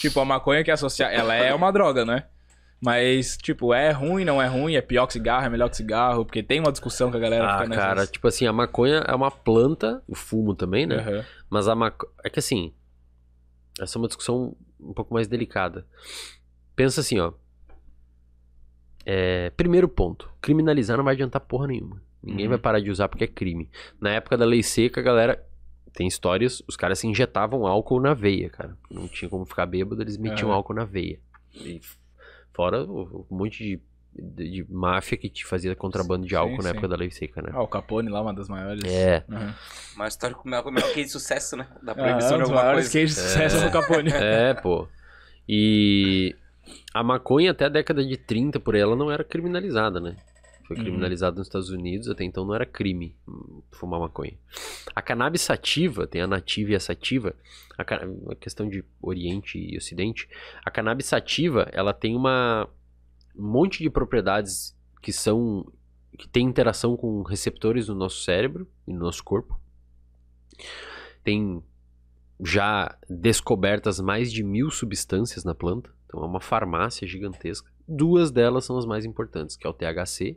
Tipo, a maconha que é associada. Ela é uma droga, né? Mas, tipo, é ruim, não é ruim, é pior que cigarro, é melhor que cigarro, porque tem uma discussão que a galera ah, fica nessa. Cara, tipo assim, a maconha é uma planta, o fumo também, né? Uhum. Mas a maconha. É que assim. Essa é uma discussão um pouco mais delicada. Pensa assim, ó. É... primeiro ponto: criminalizar não vai adiantar porra nenhuma. Ninguém uhum. vai parar de usar porque é crime. Na época da lei seca, a galera tem histórias, os caras se injetavam álcool na veia, cara. Não tinha como ficar bêbado, eles metiam é. álcool na veia. E fora um monte de, de, de máfia que te fazia contrabando de álcool sim, na sim. época da lei seca, né? Ah, o Capone lá, uma das maiores. É. Uhum. Mas histórico o maior que de sucesso, né? Da ah, proibição ah, de alguma coisa. de sucesso é. do Capone. É, pô. E a maconha até a década de 30 por ela não era criminalizada, né? Foi uhum. criminalizado uhum. nos Estados Unidos, até então não era crime hum, fumar maconha. A cannabis sativa, tem a nativa e a sativa, a, a questão de Oriente e Ocidente. A cannabis sativa, ela tem uma, um monte de propriedades que são que tem interação com receptores no nosso cérebro e no nosso corpo. Tem já descobertas mais de mil substâncias na planta. Então é uma farmácia gigantesca. Duas delas são as mais importantes, que é o THC,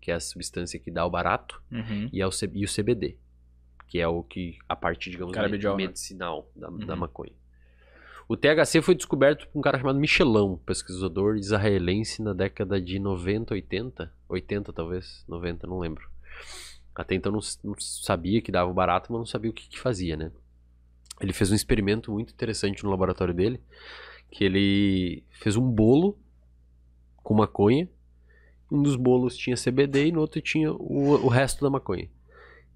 que é a substância que dá o barato, uhum. e, é o, e, o, CBD, que é o que a parte, digamos, Carabidiol, né? medicinal né? da, uhum. da maconha. O THC foi descoberto por um cara chamado Michelão, pesquisador israelense na década de 90, 80, 80 talvez, 90, não lembro. Até então não, não sabia que dava o barato, mas não sabia o que, que fazia, né? Ele fez um experimento muito interessante no laboratório dele, que ele fez um bolo com maconha. Um dos bolos tinha CBD e no outro tinha o, o resto da maconha.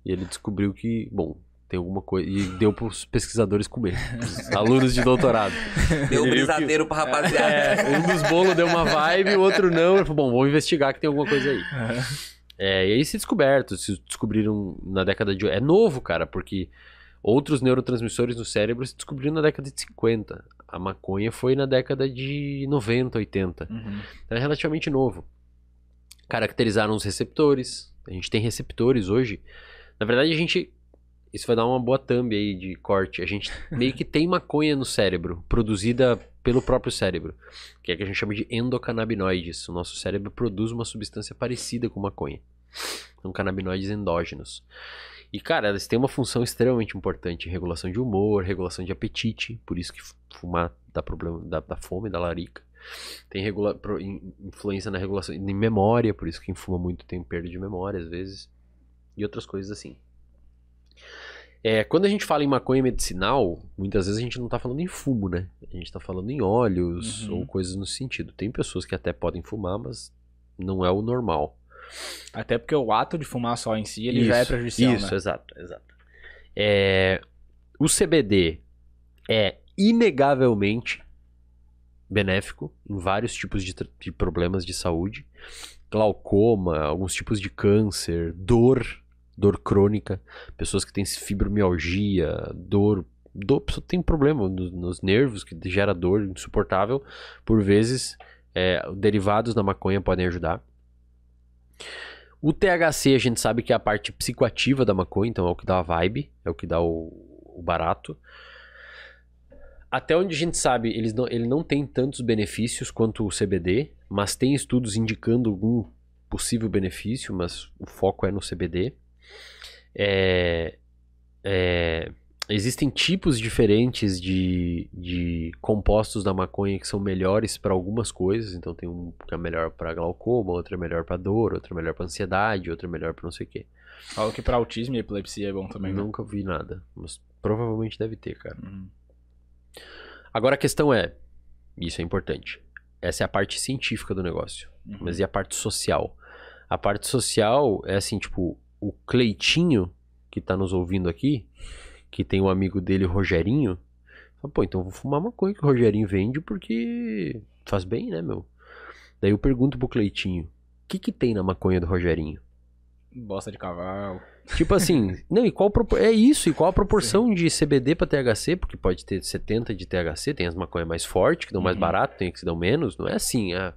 E ele descobriu que, bom, tem alguma coisa. E deu para os pesquisadores comer, os alunos de doutorado. Deu um brisadeiro para é. rapaziada. É, um dos bolos deu uma vibe, o outro não. Ele falou, bom, vamos investigar que tem alguma coisa aí. É. é, e aí se descoberto, se descobriram na década de. É novo, cara, porque outros neurotransmissores no cérebro se descobriram na década de 50. A maconha foi na década de 90, 80. Uhum. Então é relativamente novo. Caracterizaram os receptores. A gente tem receptores hoje. Na verdade, a gente. Isso vai dar uma boa thumb aí de corte. A gente meio que tem maconha no cérebro, produzida pelo próprio cérebro, que é que a gente chama de endocannabinoides. O nosso cérebro produz uma substância parecida com maconha. São então, canabinoides endógenos. E, cara, elas têm uma função extremamente importante regulação de humor, regulação de apetite, por isso que fumar dá problema dá, dá fome, da larica. Tem regula, pro, in, influência na regulação de memória, por isso que quem fuma muito tem perda de memória às vezes, e outras coisas assim. É, quando a gente fala em maconha medicinal, muitas vezes a gente não está falando em fumo, né? A gente está falando em óleos uhum. ou coisas no sentido. Tem pessoas que até podem fumar, mas não é o normal. Até porque o ato de fumar só em si, ele isso, já é prejudicial, Isso, né? exato, exato. É, o CBD é inegavelmente benéfico em vários tipos de, de problemas de saúde. Glaucoma, alguns tipos de câncer, dor, dor crônica, pessoas que têm fibromialgia, dor dor, pessoa tem problema nos, nos, nervos que gera dor insuportável. Por vezes, é, derivados da maconha podem ajudar. O THC a gente sabe que é a parte psicoativa da maconha, então é o que dá a vibe, é o que dá o, o barato. Até onde a gente sabe, eles não, ele não tem tantos benefícios quanto o CBD, mas tem estudos indicando algum possível benefício, mas o foco é no CBD. É, é, existem tipos diferentes de, de compostos da maconha que são melhores para algumas coisas. Então tem um que é melhor para glaucoma, outro é melhor para dor, outro é melhor para ansiedade, outro é melhor para não sei o quê. Falam que para autismo e epilepsia é bom também. Né? Nunca vi nada, mas provavelmente deve ter, cara. Uhum. Agora a questão é, isso é importante. Essa é a parte científica do negócio. Uhum. Mas e a parte social? A parte social é assim, tipo, o Cleitinho que tá nos ouvindo aqui, que tem um amigo dele, Rogerinho. pô, então vou fumar maconha que o Rogerinho vende porque faz bem, né, meu? Daí eu pergunto pro Cleitinho: o que, que tem na maconha do Rogerinho? Bosta de cavalo. Tipo assim, não, e qual é isso, e qual a proporção Sim. de CBD para THC, porque pode ter 70 de THC, tem as maconhas mais fortes, que dão mais uhum. barato, tem que dão menos, não é assim. É...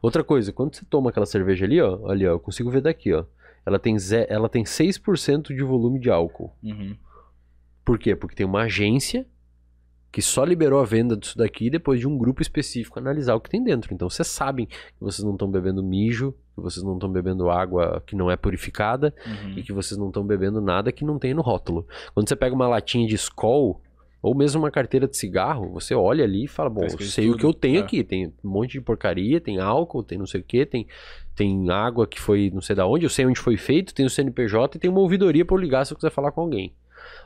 Outra coisa, quando você toma aquela cerveja ali, ó, ali, ó, eu consigo ver daqui, ó. Ela tem, ela tem 6% de volume de álcool. Uhum. Por quê? Porque tem uma agência que só liberou a venda disso daqui depois de um grupo específico analisar o que tem dentro. Então vocês sabem que vocês não estão bebendo mijo, que vocês não estão bebendo água que não é purificada uhum. e que vocês não estão bebendo nada que não tem no rótulo. Quando você pega uma latinha de Skol ou mesmo uma carteira de cigarro, você olha ali e fala, bom, tá eu sei tudo. o que eu tenho é. aqui, tem um monte de porcaria, tem álcool, tem não sei o que, tem, tem água que foi não sei da onde, eu sei onde foi feito, tem o CNPJ e tem uma ouvidoria para eu ligar se eu quiser falar com alguém.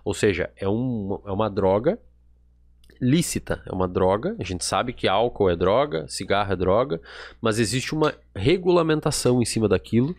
Ou seja, é, um, é uma droga lícita, é uma droga. A gente sabe que álcool é droga, cigarro é droga, mas existe uma regulamentação em cima daquilo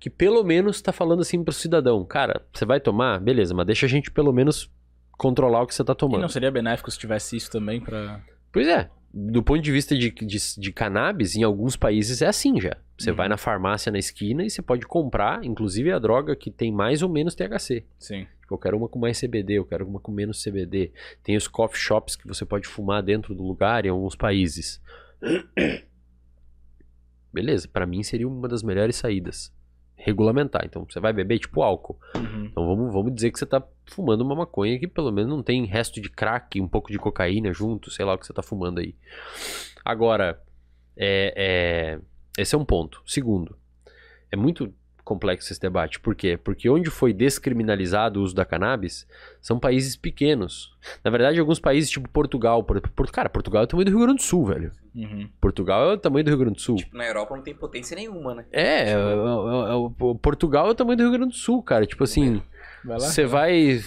que pelo menos está falando assim para o cidadão, cara, você vai tomar, beleza, mas deixa a gente pelo menos controlar o que você está tomando. E não seria benéfico se tivesse isso também para Pois é. Do ponto de vista de, de, de cannabis, em alguns países é assim já. Você uhum. vai na farmácia na esquina e você pode comprar, inclusive a droga que tem mais ou menos THC. Sim. Tipo, eu quero uma com mais CBD, eu quero uma com menos CBD. Tem os coffee shops que você pode fumar dentro do lugar em alguns países. Beleza, para mim seria uma das melhores saídas regulamentar. Então você vai beber tipo álcool. Uhum. Então vamos, vamos dizer que você está fumando uma maconha que pelo menos não tem resto de crack, um pouco de cocaína junto, sei lá o que você está fumando aí. Agora, é, é, esse é um ponto. Segundo, é muito complexo esse debate. Por quê? Porque onde foi descriminalizado o uso da cannabis são países pequenos. Na verdade, alguns países, tipo Portugal, por, exemplo. cara, Portugal é o tamanho do Rio Grande do Sul, velho. Uhum. Portugal é o tamanho do Rio Grande do Sul. Tipo, na Europa não tem potência nenhuma, né? É, tipo... é, é, é, é Portugal é o tamanho do Rio Grande do Sul, cara. Tipo assim, você vai, vai,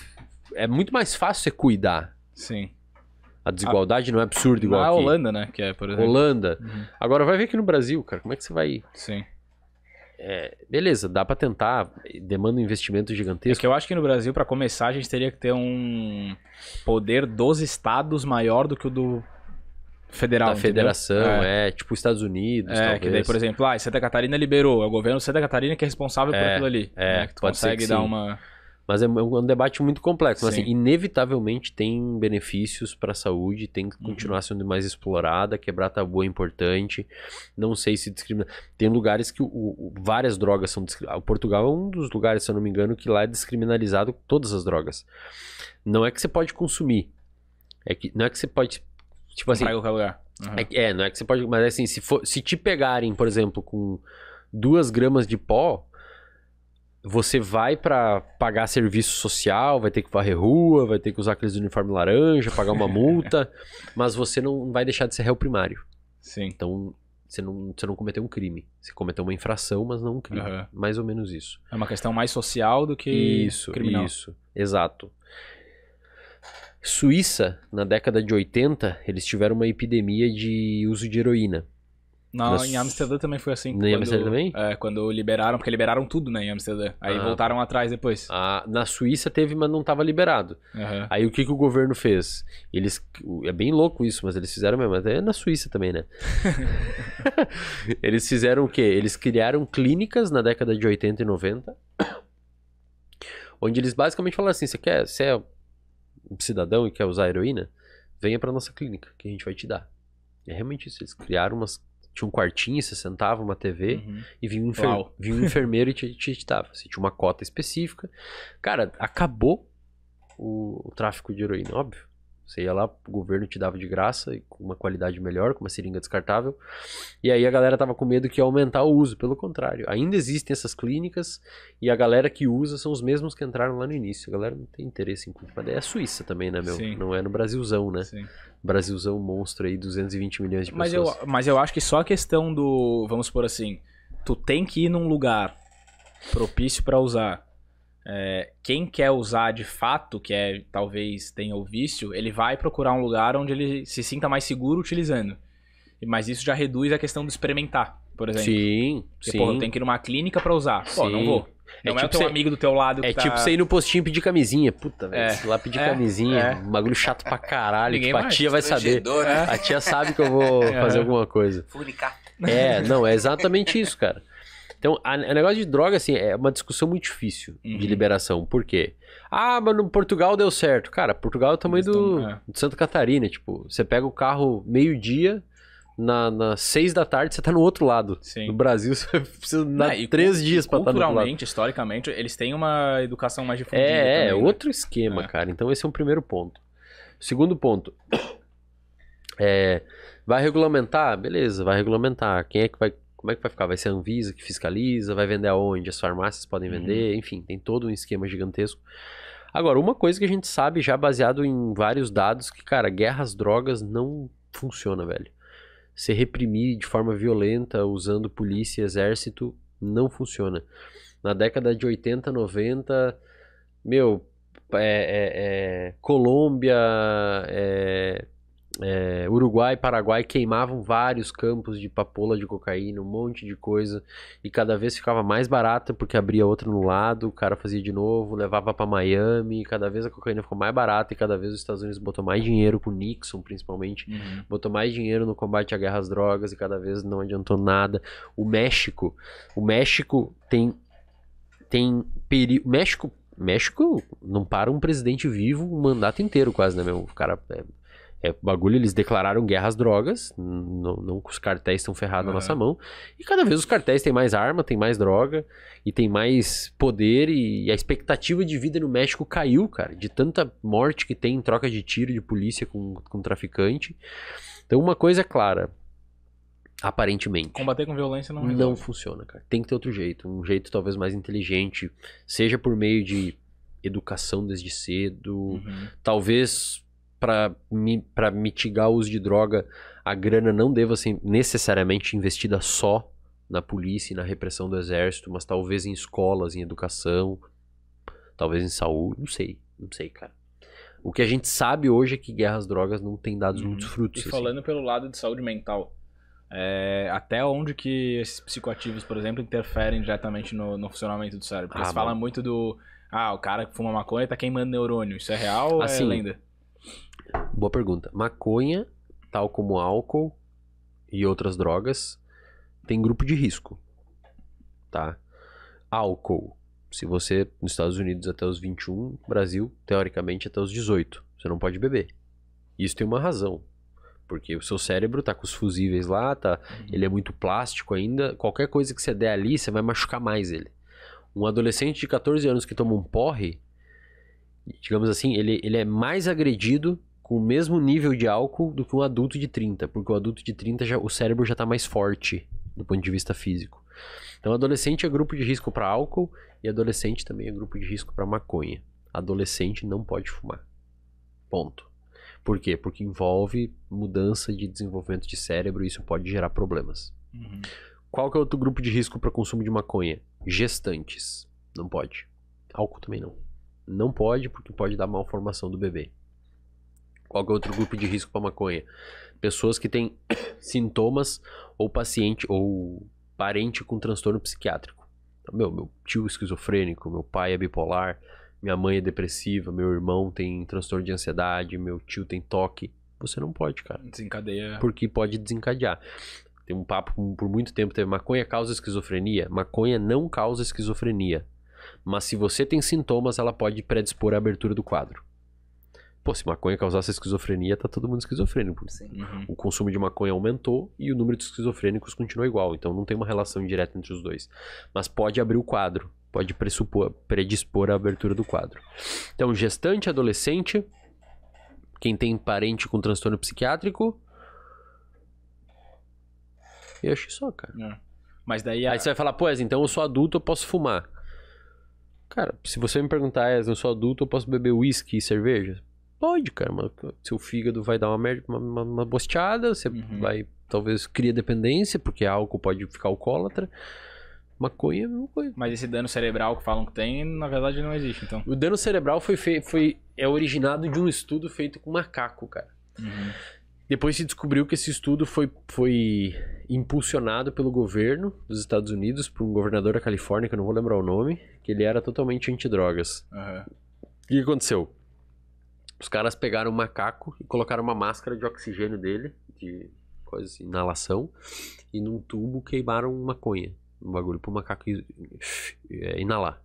É muito mais fácil você cuidar. Sim. A desigualdade a... não é absurda igual a aqui. A Holanda, né? Que é, por exemplo. Holanda. Uhum. Agora vai ver aqui no Brasil, cara. Como é que você vai. Sim é, beleza, dá para tentar, demanda um investimento é gigantesco. É que eu acho que no Brasil, para começar, a gente teria que ter um poder dos estados maior do que o do federal. Da federação, é. é. tipo Estados Unidos. É, talvez. que daí, por exemplo, ah, Santa Catarina liberou, é o governo de Santa Catarina que é responsável é, por aquilo ali. É, né? que tu consegue dar uma. Mas é, é, é um debate muito complexo. Mas, assim, inevitavelmente tem benefícios para a saúde, tem que uhum. continuar sendo mais explorada, quebrar tabu é importante. Não sei se discrimina. Tem lugares que o, o, várias drogas são ah, O Portugal é um dos lugares, se eu não me engano, que lá é descriminalizado todas as drogas. Não é que você pode consumir. É que, não é que você pode. Tipo assim. Qualquer lugar. Uhum. É, é, não é que você pode. Mas assim, se, for, se te pegarem, por exemplo, com duas gramas de pó você vai para pagar serviço social, vai ter que varrer rua, vai ter que usar aqueles uniforme laranja, pagar uma multa, mas você não vai deixar de ser réu primário. Sim. Então, você não, você não cometeu um crime. Você cometeu uma infração, mas não um crime. Uhum. Mais ou menos isso. É uma questão mais social do que isso, criminal. Isso, exato. Suíça, na década de 80, eles tiveram uma epidemia de uso de heroína. Na, Em Amsterdã também foi assim. Quando, em Amsterdã também? É, quando liberaram, porque liberaram tudo, né, em Amsterdã. Aí ah. voltaram atrás depois. Ah, na Suíça teve, mas não estava liberado. Uhum. Aí o que, que o governo fez? Eles. É bem louco isso, mas eles fizeram mesmo. Até na Suíça também, né? eles fizeram o quê? Eles criaram clínicas na década de 80 e 90. Onde eles basicamente falaram assim: você quer, você é um cidadão e quer usar heroína? Venha para nossa clínica, que a gente vai te dar. É realmente isso. Eles criaram umas tinha um quartinho, você sentava, uma TV, uhum. e vinha um, enfer... vinha um enfermeiro e te, te editava. Assim, tinha uma cota específica. Cara, acabou o, o tráfico de heroína, óbvio. Você ia lá, o governo te dava de graça, com uma qualidade melhor, com uma seringa descartável. E aí a galera tava com medo que ia aumentar o uso. Pelo contrário, ainda existem essas clínicas e a galera que usa são os mesmos que entraram lá no início. A galera não tem interesse em cultivar. É a Suíça também, né, meu? Sim. Não é no Brasilzão, né? Sim. Brasilzão monstro aí, 220 milhões de pessoas. Mas eu, mas eu acho que só a questão do. Vamos por assim. Tu tem que ir num lugar propício para usar é, quem quer usar de fato, que é talvez tenha o vício, ele vai procurar um lugar onde ele se sinta mais seguro utilizando. Mas isso já reduz a questão do experimentar, por exemplo. Sim, Porque, sim. Pô, eu tenho que ir numa clínica para usar. Pô, sim. não vou. Não é, é, tipo é o teu amigo do teu lado é que É tá... tipo você ir no postinho pedir camisinha. Puta, velho. É. Lá pedir é. camisinha. É. Um bagulho chato pra caralho. Ninguém tipo, a tia vai saber. Né? A tia sabe que eu vou é. fazer alguma coisa. Furicar. É, não, é exatamente isso, cara. Então, o negócio de droga, assim, é uma discussão muito difícil uhum. de liberação. Por quê? Ah, mas no Portugal deu certo. Cara, Portugal é o tamanho do, é. de Santa Catarina. Tipo, você pega o carro meio-dia, na, na seis da tarde você tá no outro lado. Sim. No Brasil você precisa dar três dias para estar tá no outro lado. historicamente, eles têm uma educação mais difundida. É, é também, é outro esquema, é. cara. Então esse é um primeiro ponto. Segundo ponto. É, vai regulamentar? Beleza, vai regulamentar. Quem é que vai como é que vai ficar? Vai ser a Anvisa que fiscaliza? Vai vender aonde? As farmácias podem uhum. vender? Uhum. Enfim, tem todo um esquema gigantesco. Agora, uma coisa que a gente sabe já baseado em vários dados que, cara, guerra às drogas não funciona, velho. Se reprimir de forma violenta usando polícia e exército não funciona. Na década de 80, 90, meu, é, é, é Colômbia, é, é, Uruguai e Paraguai queimavam vários campos de papoula de cocaína, um monte de coisa, e cada vez ficava mais barata porque abria outra no lado, o cara fazia de novo, levava para Miami, cada vez a cocaína ficou mais barata e cada vez os Estados Unidos botou mais dinheiro com Nixon, principalmente, uhum. botou mais dinheiro no combate à guerra às drogas e cada vez não adiantou nada. O México, o México tem tem México México não para um presidente vivo o mandato inteiro quase, né, meu? O cara é é, bagulho, eles declararam guerra às drogas, não, não os cartéis estão ferrados uhum. na nossa mão. E cada vez os cartéis têm mais arma, têm mais droga, e tem mais poder, e, e a expectativa de vida no México caiu, cara, de tanta morte que tem em troca de tiro de polícia com, com traficante. Então, uma coisa é clara, aparentemente. Combater com violência não resolve. Não funciona, cara. Tem que ter outro jeito, um jeito talvez mais inteligente, seja por meio de educação desde cedo, uhum. talvez para mitigar o uso de droga, a grana não deva ser necessariamente investida só na polícia e na repressão do exército, mas talvez em escolas, em educação, talvez em saúde, não sei, não sei, cara. O que a gente sabe hoje é que guerras às drogas não tem dado uhum. muitos frutos. E assim. falando pelo lado de saúde mental, é, até onde que esses psicoativos, por exemplo, interferem diretamente no, no funcionamento do cérebro? Porque ah, se fala muito do. Ah, o cara que fuma maconha tá queimando neurônio. Isso é real assim, ou é assim, lenda? Boa pergunta. Maconha, tal como álcool e outras drogas, tem grupo de risco. Tá? Álcool. Se você, nos Estados Unidos até os 21, Brasil, teoricamente até os 18, você não pode beber. Isso tem uma razão. Porque o seu cérebro tá com os fusíveis lá, tá, ele é muito plástico ainda. Qualquer coisa que você der ali, você vai machucar mais ele. Um adolescente de 14 anos que toma um porre, digamos assim, ele, ele é mais agredido com o mesmo nível de álcool do que um adulto de 30, porque o adulto de 30 já, o cérebro já está mais forte do ponto de vista físico. Então, adolescente é grupo de risco para álcool e adolescente também é grupo de risco para maconha. Adolescente não pode fumar. Ponto. Por quê? Porque envolve mudança de desenvolvimento de cérebro e isso pode gerar problemas. Uhum. Qual que é outro grupo de risco para consumo de maconha? Gestantes. Não pode. Álcool também não. Não pode porque pode dar malformação do bebê. Qual é outro grupo de risco para maconha? Pessoas que têm sintomas ou paciente ou parente com transtorno psiquiátrico. Então, meu, meu tio é esquizofrênico, meu pai é bipolar, minha mãe é depressiva, meu irmão tem transtorno de ansiedade, meu tio tem toque. Você não pode, cara. Desencadeia. Porque pode desencadear. Tem um papo por muito tempo teve maconha causa esquizofrenia. Maconha não causa esquizofrenia. Mas se você tem sintomas, ela pode predispor à abertura do quadro. Pô, se maconha causasse esquizofrenia, tá todo mundo esquizofrênico. Uhum. O consumo de maconha aumentou e o número de esquizofrênicos continua igual. Então não tem uma relação direta entre os dois. Mas pode abrir o quadro, pode pressupor, predispor a abertura do quadro. Então, gestante, adolescente, quem tem parente com transtorno psiquiátrico. Eu acho só, cara. É. Mas daí. A... Aí você vai falar, pô, então eu sou adulto, eu posso fumar. Cara, se você me perguntar, eu sou adulto, eu posso beber uísque e cerveja? Pode, cara. Mas seu fígado vai dar uma merda, uma, uma, uma bosteada, você uhum. vai, talvez, cria dependência, porque álcool é pode ficar alcoólatra. Maconha é a mesma coisa. Mas esse dano cerebral que falam que tem, na verdade não existe, então. O dano cerebral foi, foi é originado de um estudo feito com macaco, cara. Uhum. Depois se descobriu que esse estudo foi, foi impulsionado pelo governo dos Estados Unidos, por um governador da Califórnia, que eu não vou lembrar o nome, que ele era totalmente antidrogas. Uhum. O que aconteceu? Os caras pegaram um macaco e colocaram uma máscara de oxigênio dele, de coisa, assim, inalação, e num tubo queimaram maconha. Um bagulho pro macaco é, inalar.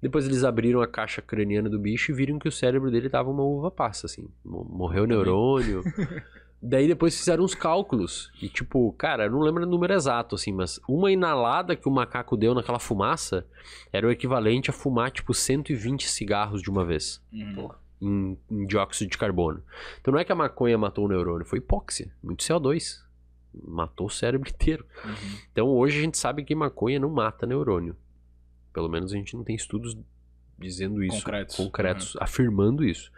Depois eles abriram a caixa craniana do bicho e viram que o cérebro dele tava uma uva passa, assim. Morreu neurônio. Daí depois fizeram uns cálculos. E tipo, cara, eu não lembro o número exato, assim, mas uma inalada que o macaco deu naquela fumaça era o equivalente a fumar, tipo, 120 cigarros de uma vez. Hum. Pô em, em, dióxido de carbono. Então não é que a maconha matou o neurônio, foi hipóxia, muito CO2. Matou o cérebro inteiro. Uhum. Então hoje a gente sabe que maconha não mata neurônio. Pelo menos a gente não tem estudos dizendo isso, concretos, concretos uhum. afirmando isso.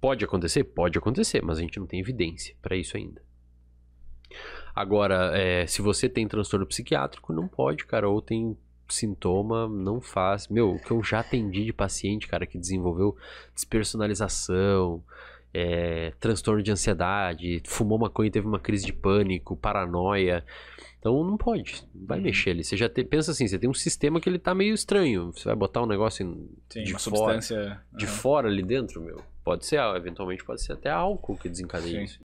Pode acontecer? Pode acontecer, mas a gente não tem evidência para isso ainda. Agora, é, se você tem transtorno psiquiátrico, não pode, cara, ou tem sintoma, não faz. Meu, o que eu já atendi de paciente, cara, que desenvolveu despersonalização, é, transtorno de ansiedade, fumou maconha e teve uma crise de pânico, paranoia. Então não pode, vai uhum. mexer ali. Você já te, pensa assim, você tem um sistema que ele tá meio estranho. Você vai botar um negócio Sim, de, fora, substância... de uhum. fora ali dentro, meu. Pode ser, ah, eventualmente pode ser até álcool que desencadeia Sim. isso.